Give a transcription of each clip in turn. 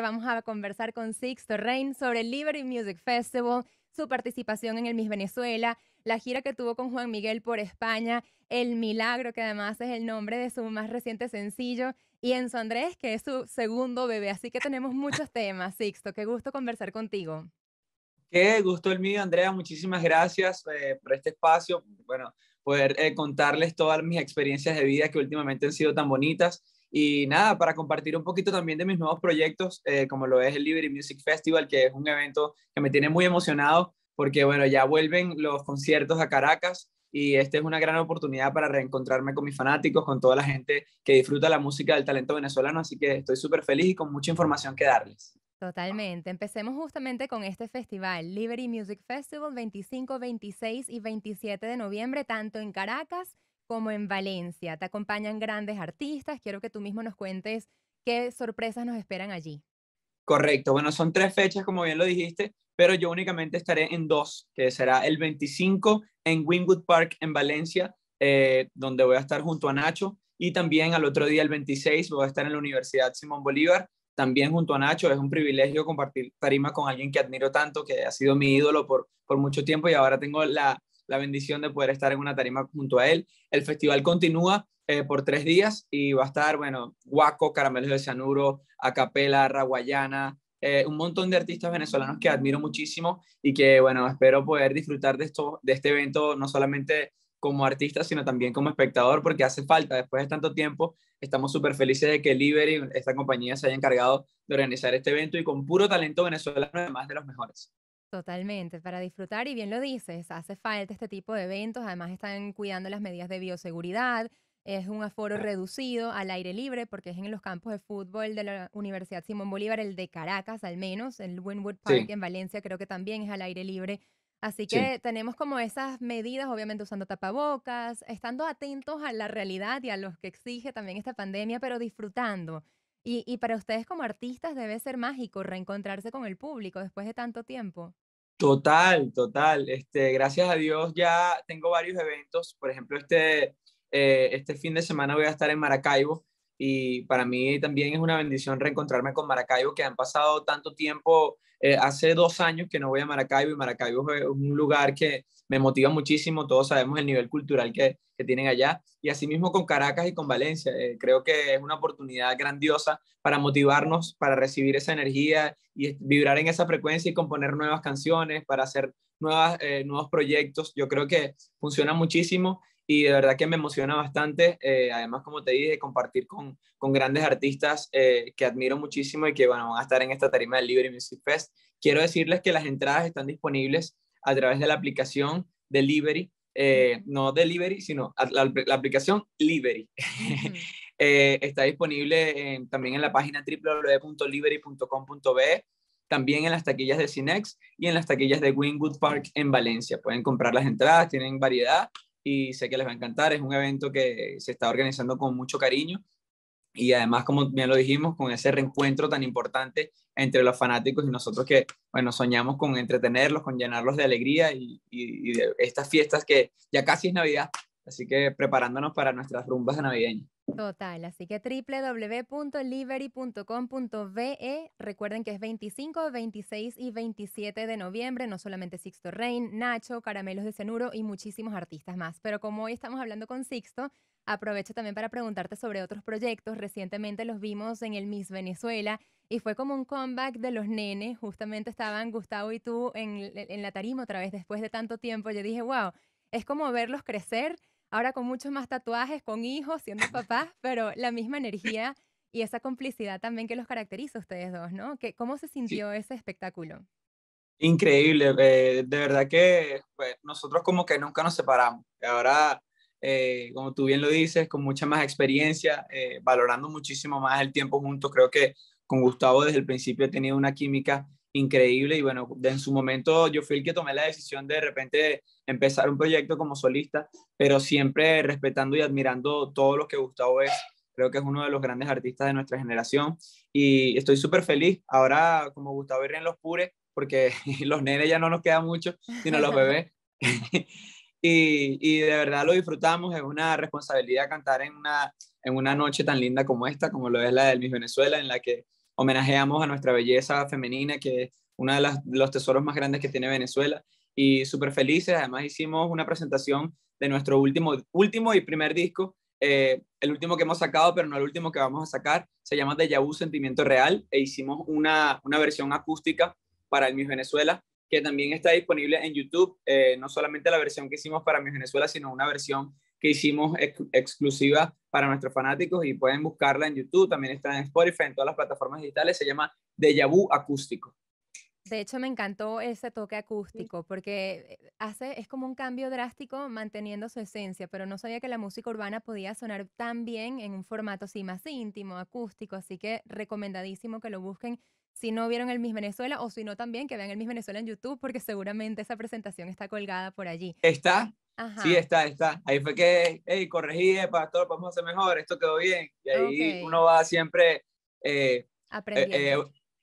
Vamos a conversar con Sixto Rain sobre el Liberty Music Festival, su participación en el Miss Venezuela, la gira que tuvo con Juan Miguel por España, El Milagro, que además es el nombre de su más reciente sencillo, y Enzo Andrés, que es su segundo bebé. Así que tenemos muchos temas, Sixto. Qué gusto conversar contigo. Qué gusto el mío, Andrea. Muchísimas gracias eh, por este espacio. Bueno, poder eh, contarles todas mis experiencias de vida que últimamente han sido tan bonitas y nada, para compartir un poquito también de mis nuevos proyectos, eh, como lo es el Liberty Music Festival, que es un evento que me tiene muy emocionado porque, bueno, ya vuelven los conciertos a Caracas y esta es una gran oportunidad para reencontrarme con mis fanáticos, con toda la gente que disfruta la música del talento venezolano, así que estoy súper feliz y con mucha información que darles. Totalmente. Empecemos justamente con este festival, Liberty Music Festival, 25, 26 y 27 de noviembre, tanto en Caracas como en Valencia. Te acompañan grandes artistas. Quiero que tú mismo nos cuentes qué sorpresas nos esperan allí. Correcto, bueno, son tres fechas, como bien lo dijiste, pero yo únicamente estaré en dos, que será el 25 en Wynwood Park, en Valencia, eh, donde voy a estar junto a Nacho, y también al otro día, el 26, voy a estar en la Universidad Simón Bolívar, también junto a Nacho. Es un privilegio compartir tarima con alguien que admiro tanto, que ha sido mi ídolo por, por mucho tiempo y ahora tengo la, la bendición de poder estar en una tarima junto a él. El festival continúa eh, por tres días y va a estar, bueno, Guaco, Caramelos de Cianuro, acapella, Raguayana, eh, un montón de artistas venezolanos que admiro muchísimo y que, bueno, espero poder disfrutar de, esto, de este evento, no solamente como artista, sino también como espectador, porque hace falta, después de tanto tiempo, estamos súper felices de que Liber y esta compañía, se haya encargado de organizar este evento y con puro talento venezolano, además de los mejores. Totalmente, para disfrutar y bien lo dices, hace falta este tipo de eventos, además están cuidando las medidas de bioseguridad, es un aforo reducido al aire libre porque es en los campos de fútbol de la Universidad Simón Bolívar, el de Caracas al menos, el Wynwood Park en Valencia creo que también es al aire libre. Así que tenemos como esas medidas, obviamente usando tapabocas, estando atentos a la realidad y a los que exige también esta pandemia, pero disfrutando. Y, y, para ustedes como artistas debe ser mágico reencontrarse con el público después de tanto tiempo. Total, total. Este, gracias a Dios ya tengo varios eventos. Por ejemplo, este, eh, este fin de semana voy a estar en Maracaibo y para mí también es una bendición reencontrarme con Maracaibo, que han pasado tanto tiempo, eh, hace dos años que no voy a Maracaibo y Maracaibo es un lugar que me motiva muchísimo, todos sabemos el nivel cultural que, que tienen allá y asimismo con Caracas y con Valencia, eh, creo que es una oportunidad grandiosa para motivarnos, para recibir esa energía y vibrar en esa frecuencia y componer nuevas canciones, para hacer eh, nuevos proyectos, yo creo que funciona muchísimo y de verdad que me emociona bastante. Eh, además, como te dije, compartir con, grandes artistas eh, que admiro muchísimo y que bueno, van a estar en esta tarima del Liberty Music Fest. Quiero decirles que las entradas están disponibles a través de la aplicación Delivery, eh, no Delivery, sino la, aplicación Liberty. Eh, está disponible también en la página www.liberty.com.be también en las taquillas de Cinex y en las taquillas de Wingwood Park en Valencia. Pueden comprar las entradas, tienen variedad y sé que les va a encantar. Es un evento que se está organizando con mucho cariño y además, como ya lo dijimos, con ese reencuentro tan importante entre los fanáticos y nosotros que, bueno, soñamos con entretenerlos, con llenarlos de alegría y, de estas fiestas que ya casi es Navidad, así que preparándonos para nuestras rumbas de navideñas. Total, así que www.livery.com.ve, Recuerden que es 25, 26 y 27 de noviembre, no solamente Sixto Rain, Nacho, Caramelos de Cenuro y muchísimos artistas más. Pero como hoy estamos hablando con Sixto, aprovecho también para preguntarte sobre otros proyectos. Recientemente los vimos en el Miss Venezuela y fue como un comeback de los nenes. Justamente estaban Gustavo y tú en, en la tarima otra vez después de tanto tiempo. Yo dije, wow, es como verlos crecer ahora con muchos más tatuajes, con hijos, siendo papás, pero la misma energía y esa complicidad también que los caracteriza a ustedes dos, ¿no? ¿Cómo se sintió ese espectáculo? Increíble, eh, de verdad que pues, nosotros como que nunca nos separamos. Ahora, eh, como tú bien lo dices, con mucha más experiencia, eh, valorando muchísimo más el tiempo juntos, creo que con Gustavo desde el principio he tenido una química increíble y bueno, en su momento yo fui el que tomé la decisión de de repente empezar un proyecto como solista, pero siempre respetando y admirando todos los que Gustavo es. Creo que es uno de los grandes artistas de nuestra generación y estoy súper feliz. Ahora, como Gustavo en los pures porque los nenes ya no nos quedan mucho, sino los bebés. Y, y, de verdad lo disfrutamos. Es una responsabilidad cantar en una, en una noche tan linda como esta, como lo es la del Miss Venezuela, en la que homenajeamos a nuestra belleza femenina, que es uno de los tesoros más grandes que tiene Venezuela. Y súper felices, además hicimos una presentación de nuestro último, último y primer disco, eh, el último que hemos sacado, pero no el último que vamos a sacar, se llama de Vu Sentimiento Real, e hicimos una, versión acústica para el Miss Venezuela, que también está disponible en YouTube, eh, no solamente la versión que hicimos para Miss Venezuela, sino una versión que hicimos exclusiva para nuestros fanáticos y pueden buscarla en YouTube, también está en Spotify, en todas las plataformas digitales, se llama Deja Vu Acústico. De hecho, me encantó ese toque acústico porque eh, hace, es como un cambio drástico manteniendo su esencia, pero no sabía que la música urbana podía sonar tan bien en un formato así más íntimo, acústico, así que recomendadísimo que lo busquen si no vieron el Miss Venezuela o si no también que vean el Miss Venezuela en YouTube porque seguramente esa presentación está colgada por allí. Está. Sí, está, está. Ahí fue que, hey, corregí, pastor, vamos a hacer mejor, esto quedó bien. Y ahí uno va siempre eh, eh,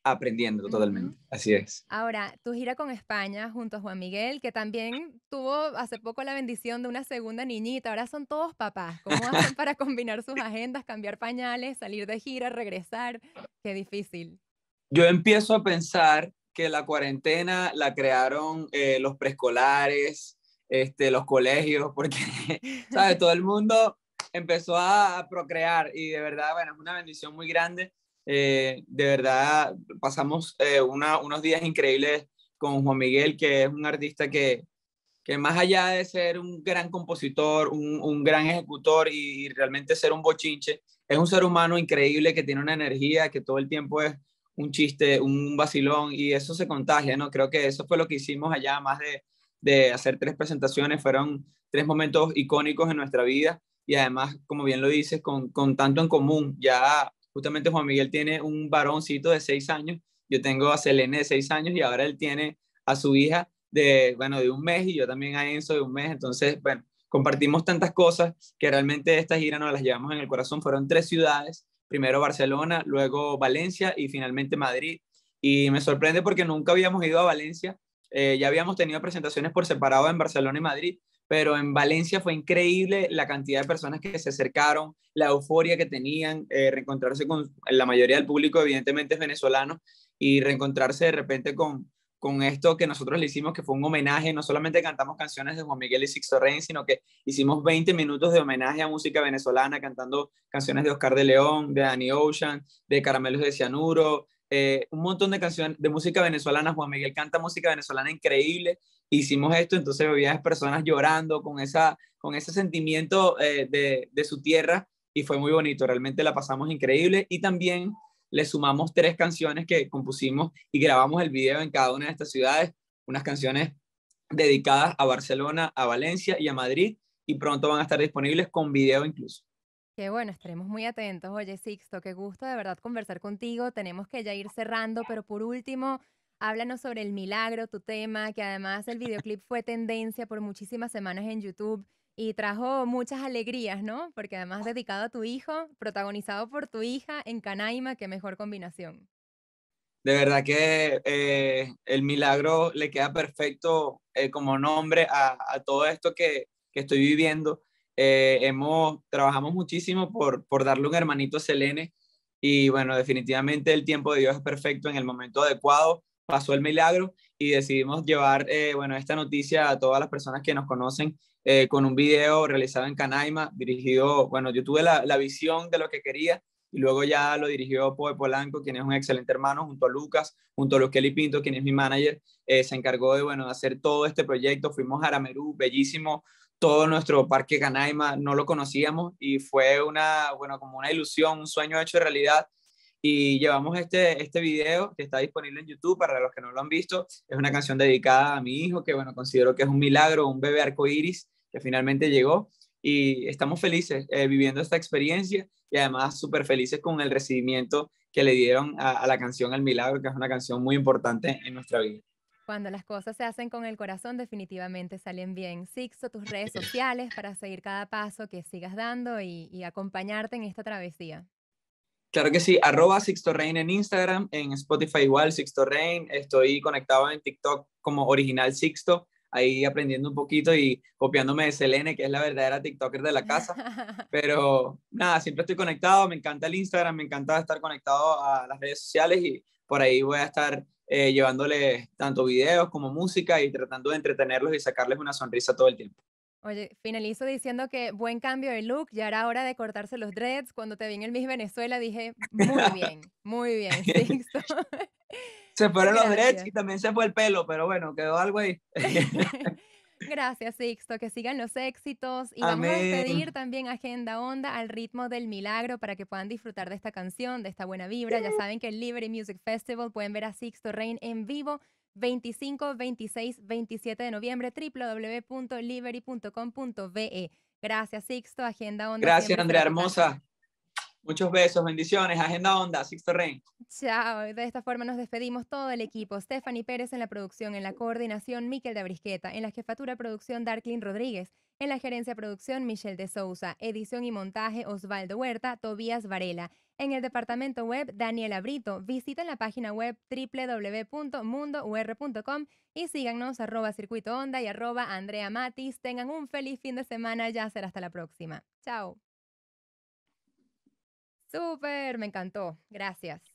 aprendiendo. totalmente. Así es. Ahora, tu gira con España junto a Juan Miguel, que también tuvo hace poco la bendición de una segunda niñita. Ahora son todos papás. ¿Cómo hacen para combinar sus agendas, cambiar pañales, salir de gira, regresar? Qué difícil. Yo empiezo a pensar que la cuarentena la crearon eh, los preescolares, este, los colegios, porque, ¿sabes? Todo el mundo empezó a procrear y de verdad, bueno, es una bendición muy grande. Eh, de verdad, pasamos eh, unos días increíbles con Juan Miguel, que es un artista que, más allá de ser un gran compositor, un, gran ejecutor y realmente ser un bochinche, es un ser humano increíble que tiene una energía, que todo el tiempo es un chiste, un vacilón y eso se contagia, ¿no? Creo que eso fue lo que hicimos allá, más de, hacer tres presentaciones, fueron tres momentos icónicos en nuestra vida y además, como bien lo dices, con, con tanto en común. Ya justamente Juan Miguel tiene un varoncito de seis años, yo tengo a Selene de seis años y ahora él tiene a su hija de, bueno, de un mes y yo también a Enzo de un mes. Entonces, bueno, compartimos tantas cosas que realmente esta gira nos las llevamos en el corazón. Fueron tres ciudades primero Barcelona, luego Valencia y finalmente Madrid. Y me sorprende porque nunca habíamos ido a Valencia, eh, ya habíamos tenido presentaciones por separado en Barcelona y Madrid, pero en Valencia fue increíble la cantidad de personas que se acercaron, la euforia que tenían, eh, reencontrarse con la mayoría del público, evidentemente es venezolano, y reencontrarse de repente con, con esto que nosotros le hicimos, que fue un homenaje, no solamente cantamos canciones de Juan Miguel y Sixto Rey, sino que hicimos 20 minutos de homenaje a música venezolana, cantando canciones de Oscar de León, de Danny Ocean, de Caramelos de Cianuro, eh, un montón de canciones de música venezolana. Juan Miguel canta música venezolana increíble. Hicimos esto, entonces veías personas llorando con, esa, con ese sentimiento eh, de, de su tierra y fue muy bonito, realmente la pasamos increíble. Y también le sumamos tres canciones que compusimos y grabamos el video en cada una de estas ciudades, unas canciones dedicadas a Barcelona, a Valencia y a Madrid, y pronto van a estar disponibles con video incluso. Qué bueno, estaremos muy atentos. Oye, Sixto, qué gusto de verdad conversar contigo. Tenemos que ya ir cerrando, pero por último, háblanos sobre el milagro, tu tema, que además el videoclip fue tendencia por muchísimas semanas en YouTube y trajo muchas alegrías, ¿no? Porque además ah. dedicado a tu hijo, protagonizado por tu hija en Canaima, qué mejor combinación. De verdad que eh, el milagro le queda perfecto eh, como nombre a, todo esto que, estoy viviendo. Eh, hemos, trabajamos muchísimo por, por darle un hermanito a Selene y bueno, definitivamente el tiempo de Dios es perfecto en el momento adecuado. Pasó el milagro y decidimos llevar, bueno, esta noticia a todas las personas que nos conocen eh, con un video realizado en Canaima, dirigido, bueno, yo tuve la, la, visión de lo que quería y luego ya lo dirigió Poe Polanco, quien es un excelente hermano, junto a Lucas, junto a Kelly Pinto, quien es mi manager, eh, se encargó de, bueno, hacer todo este proyecto. Fuimos a Aramerú, bellísimo, todo nuestro parque Canaima, no lo conocíamos y fue una, bueno, como una ilusión, un sueño hecho realidad. Y llevamos este, este video que está disponible en YouTube para los que no lo han visto. Es una canción dedicada a mi hijo, que bueno, considero que es un milagro, un bebé arcoíris finalmente llegó y estamos felices eh, viviendo esta experiencia y además súper felices con el recibimiento que le dieron a, la canción El Milagro, que es una canción muy importante en nuestra vida. Cuando las cosas se hacen con el corazón, definitivamente salen bien. Sixto, tus redes sociales para seguir cada paso que sigas dando y, y acompañarte en esta travesía. Claro que sí, arroba Sixto Rain en Instagram, en Spotify igual, Sixto Rain. Estoy conectado en TikTok como original Sixto ahí aprendiendo un poquito y copiándome de Selene, que es la verdadera TikToker de la casa. Pero nada, siempre estoy conectado, me encanta el Instagram, me encanta estar conectado a las redes sociales y por ahí voy a estar eh, llevándoles tanto videos como música y tratando de entretenerlos y sacarles una sonrisa todo el tiempo. Oye, finalizo diciendo que buen cambio de look, ya era hora de cortarse los dreads. Cuando te vi en el Miss Venezuela dije, muy bien, muy bien, Sixto. Se fueron los derechos y también se fue el pelo, pero bueno, quedó algo ahí. Gracias, Sixto. Que sigan los éxitos. Y vamos a pedir también Agenda Onda al ritmo del milagro para que puedan disfrutar de esta canción, de esta buena vibra. Ya saben que el Liberty Music Festival pueden ver a Sixto Rain en vivo 25, 26, 27 de noviembre, www.liberty.com.be. Gracias, Sixto. Agenda Onda. Gracias, Andrea Hermosa. Muchos besos, bendiciones, Agenda Onda, Sixto Ren. Chao, de esta forma nos despedimos todo el equipo. Stephanie Pérez en la producción, en la coordinación Miquel de Abrisqueta, en la jefatura de producción Darklin Rodríguez, en la gerencia de producción Michelle de Souza, edición y montaje Osvaldo Huerta, Tobías Varela. En el departamento web Daniela Brito, visiten la página web www.mundour.com y síganos arroba circuito onda y arroba Andrea Matis. Tengan un feliz fin de semana, ya será hasta la próxima. Chao. Súper, me encantó. Gracias.